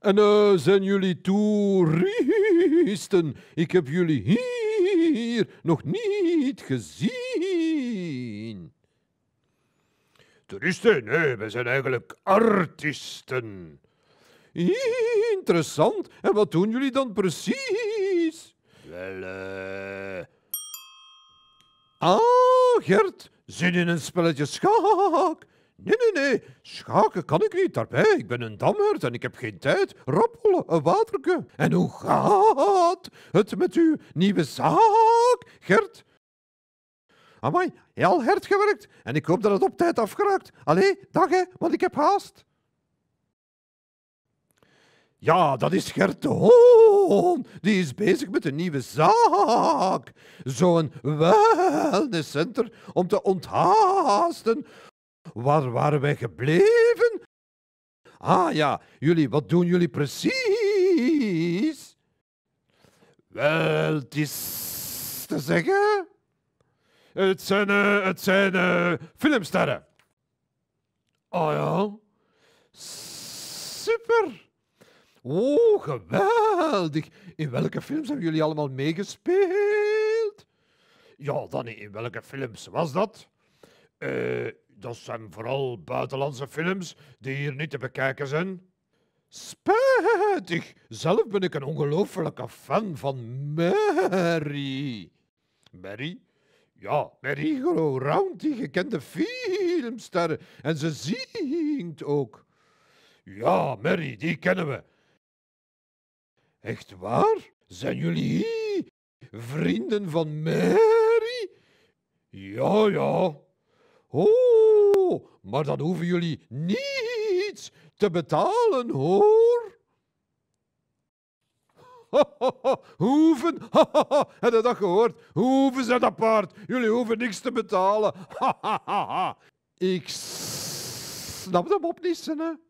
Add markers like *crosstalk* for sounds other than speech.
En uh, zijn jullie toeristen? Ik heb jullie hier nog niet gezien. Toeristen? Nee, we zijn eigenlijk artiesten. Interessant. En wat doen jullie dan precies? Wel, eh... Ah, Gert, zin in een spelletje schaak. Nee, nee, nee. Schaken kan ik niet daarbij. Ik ben een damhert en ik heb geen tijd. Rappelen, een waterke. En hoe gaat het met uw nieuwe zaak, Gert? Amai, heel hard gewerkt en ik hoop dat het op tijd afgeraakt. Allee, dag hè, want ik heb haast. Ja, dat is Gert de Hoon. Die is bezig met een nieuwe zaak. Zo'n wellnesscenter om te onthaasten Waar waren wij gebleven? Ah ja, jullie, wat doen jullie precies? Wel, het is te zeggen. Het zijn, eh, het zijn uh, filmsterren. Ah ja, super. Oh, geweldig. In welke films hebben jullie allemaal meegespeeld? Ja, dan in welke films was dat? Eh. Dat zijn vooral buitenlandse films die hier niet te bekijken zijn. Spijtig, zelf ben ik een ongelofelijke fan van Mary. Mary? Ja, Mary Go Round, die gekende filmster. En ze zingt ook. Ja, Mary, die kennen we. Echt waar? Zijn jullie vrienden van Mary? Ja, ja. Oh, Oh, maar dan hoeven jullie niets te betalen, hoor. Ha, ha, ha. Hoeven, *laughs* heb je dat gehoord? Hoeven ze dat paard? Jullie hoeven niks te betalen. *laughs* Ik snap hem op hè.